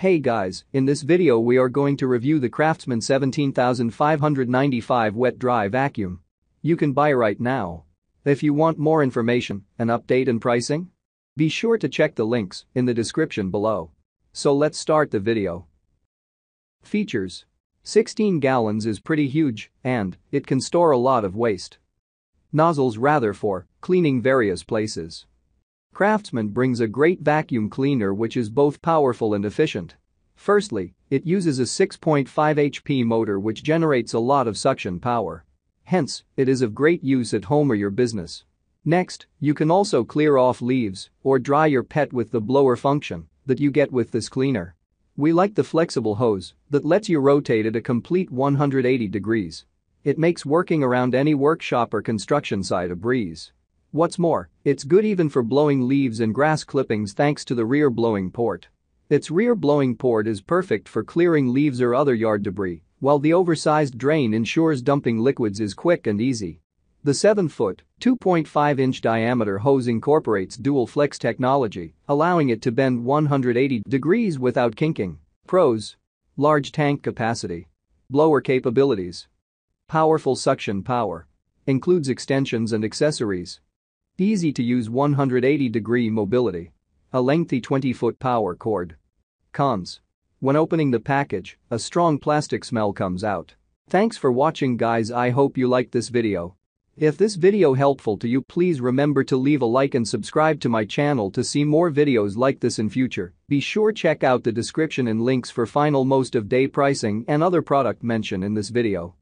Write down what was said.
Hey guys, in this video we are going to review the Craftsman 17595 wet dry vacuum. You can buy right now. If you want more information, an update and pricing? Be sure to check the links in the description below. So let's start the video. Features 16 gallons is pretty huge and it can store a lot of waste. Nozzles rather for cleaning various places. Craftsman brings a great vacuum cleaner which is both powerful and efficient. Firstly, it uses a 6.5 HP motor which generates a lot of suction power. Hence, it is of great use at home or your business. Next, you can also clear off leaves or dry your pet with the blower function that you get with this cleaner. We like the flexible hose that lets you rotate it a complete 180 degrees. It makes working around any workshop or construction site a breeze. What's more, it's good even for blowing leaves and grass clippings thanks to the rear blowing port. Its rear blowing port is perfect for clearing leaves or other yard debris, while the oversized drain ensures dumping liquids is quick and easy. The 7-foot, 2.5-inch diameter hose incorporates dual flex technology, allowing it to bend 180 degrees without kinking. Pros. Large tank capacity. Blower capabilities. Powerful suction power. Includes extensions and accessories. Easy-to-use 180-degree mobility. A lengthy 20-foot power cord. Cons. When opening the package, a strong plastic smell comes out. Thanks for watching guys I hope you liked this video. If this video helpful to you please remember to leave a like and subscribe to my channel to see more videos like this in future, be sure check out the description and links for final most of day pricing and other product mention in this video.